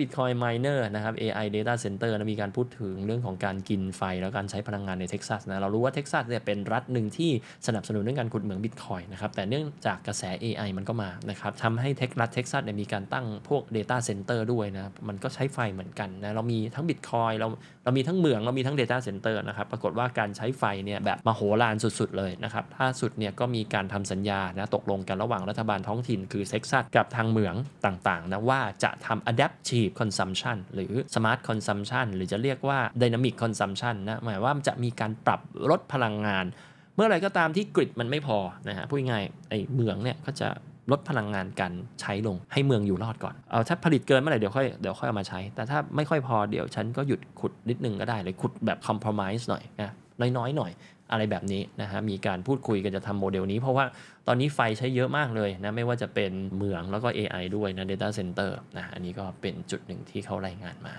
Bitcoin Miner นะครับ AI Data Center นะมีการพูดถึงเรื่องของการกินไฟ แล้วการใช้พลังงานในเท็กซัสนะ เรารู้ว่าเท็กซัสเนี่ยเป็นรัฐหนึ่งที่สนับสนุนเรื่องการขุดเหมือง Bitcoin นะครับ แต่เนื่องจากกระแส AI มันก็มานะครับทำให้เท็กรัฐเท็กซัสเนี่ยมีการตั้งพวก Data Center ด้วยนะ มันก็ใช้ไฟเหมือนกันนะ เรามีทั้ง Bitcoin เราเรามีทั้งเหมือง เรามีทั้ง Data Center นะครับ ปรากฏว่าการใช้ไฟเนี่ยแบบมโหฬารสุดๆเลยนะครับล่าสุดเนี่ยก็มีการทำสัญญานะตกลงกันระหว่างรัฐบาลท้องถิ่น คือเท็กซัสกับทางเหมืองต่างๆนะว่าจะทำ Adapt active consumption หรือ smart consumption หรือจะเรียกว่า dynamic consumption นะหมายว่าจะมีการปรับลดพลังงาน เมื่อไรก็ตามที่กริดมันไม่พอนะฮะพูดง่ายไอ้เมืองเนี่ยก็จะลดพลังงานการใช้ลงให้เมืองอยู่รอดก่อนเอาถ้าผลิตเกินเมื่อไหร่เดี๋ยวค่อยเดี๋ยวค่อยเอามาใช้ แต่ถ้าไม่ค่อยพอเดี๋ยวฉันก็หยุดขุดนิดนึงก็ได้เลยขุดแบบคอมเพลมไพร์หน่อยนะน้อยๆหน่อยอะไรแบบนี้นะฮะ มีการพูดคุยกันจะทำโมเดลนี้เพราะว่าตอนนี้ไฟใช้เยอะมากเลยนะ ไม่ว่าจะเป็นเมืองแล้วก็ AI ด้วยนะ Data Center นะ อันนี้ก็เป็นจุดหนึ่งที่เขารายงานมา